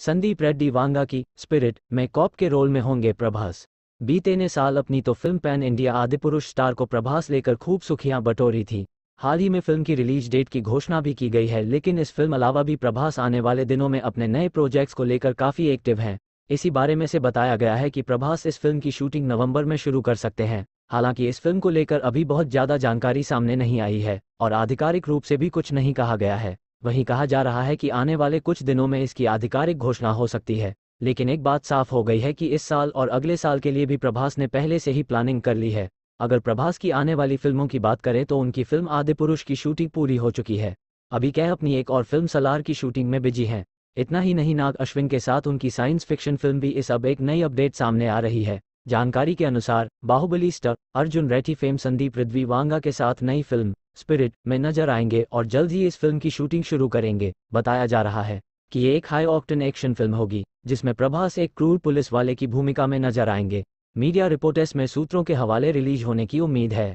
संदीप रेड्डी वांगा की स्पिरिट में कॉप के रोल में होंगे प्रभास बीते ने साल अपनी तो film pan India Adipurush star को प्रभास लेकर खूब सुखियां बटोरी थी हाल ही में फिल्म की रिलीज डेट की घोषणा भी की गई है लेकिन इस फिल्म अलावा भी प्रभास आने वाले दिनों में अपने नए प्रोजेक्ट्स को लेकर काफ़ी एक्टिव हैं इसी बारे में से बताया गया है कि प्रभास इस फिल्म की शूटिंग नवंबर में शुरू कर सकते हैं हालांकि इस फिल्म को लेकर अभी बहुत ज़्यादा जानकारी सामने नहीं आई है और आधिकारिक रूप से भी कुछ नहीं कहा गया है वहीं कहा जा रहा है कि आने वाले कुछ दिनों में इसकी आधिकारिक घोषणा हो सकती है लेकिन एक बात साफ हो गई है कि इस साल और अगले साल के लिए भी प्रभास ने पहले से ही प्लानिंग कर ली है अगर प्रभास की आने वाली फिल्मों की बात करें तो उनकी फिल्म आदि पुरुष की शूटिंग पूरी हो चुकी है अभी कह अपनी एक और फिल्म सलार की शूटिंग में बिजी हैं इतना ही नहीं नाग अश्विन के साथ उनकी साइंस फिक्शन फिल्म भी इस अब एक नई अपडेट सामने आ रही है जानकारी के अनुसार बाहुबली स्टर अर्जुन रेठी फेम संदीप रिद्वी वांगा के साथ नई फिल्म स्पिरिट में नजर आएंगे और जल्द ही इस फिल्म की शूटिंग शुरू करेंगे बताया जा रहा है कि एक हाई ऑक्टन एक्शन फिल्म होगी जिसमें प्रभास एक क्रूर पुलिस वाले की भूमिका में नजर आएंगे मीडिया रिपोर्टर्स में सूत्रों के हवाले रिलीज होने की उम्मीद है